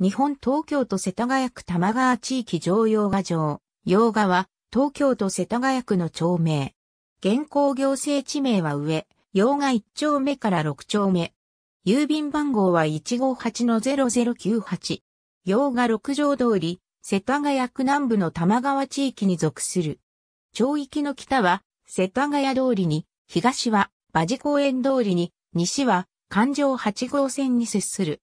日本東京都世田谷区玉川地域常用画城。洋画は東京都世田谷区の町名。現行行政地名は上、洋画1丁目から6丁目。郵便番号は158-0098。洋画6条通り、世田谷区南部の玉川地域に属する。町域の北は世田谷通りに、東は馬事公園通りに、西は環状8号線に接する。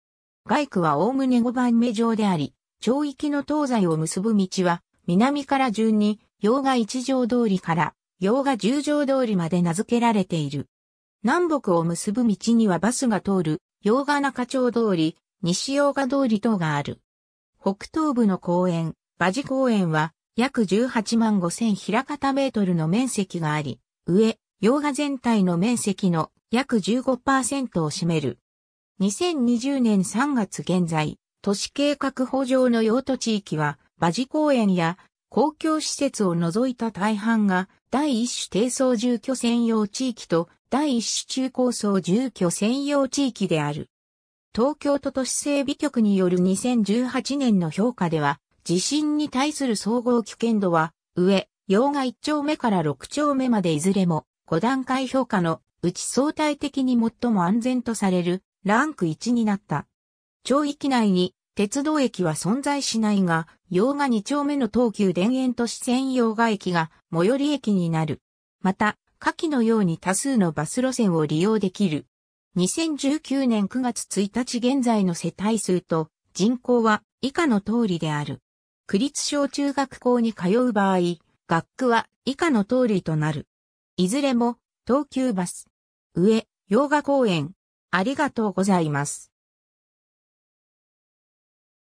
外区は概ね5番目上であり、町域の東西を結ぶ道は、南から順に、洋画一条通りから、洋画十条通りまで名付けられている。南北を結ぶ道にはバスが通る、洋画中町通り、西洋画通り等がある。北東部の公園、馬事公園は、約18万5千平方メートルの面積があり、上、洋画全体の面積の約15%を占める。2020年3月現在、都市計画法上の用途地域は、馬事公園や公共施設を除いた大半が、第一種低層住居専用地域と、第一種中高層住居専用地域である。東京都都市整備局による2018年の評価では、地震に対する総合危険度は、上、洋が1丁目から6丁目までいずれも、5段階評価のうち相対的に最も安全とされるランク1になった。町域内に鉄道駅は存在しないが、洋画2丁目の東急田園都市線洋画駅が最寄り駅になる。また、下記のように多数のバス路線を利用できる。2019年9月1日現在の世帯数と人口は以下の通りである。区立小中学校に通う場合、学区は以下の通りとなる。いずれも東急バス、上、洋画公園、ありがとうございます。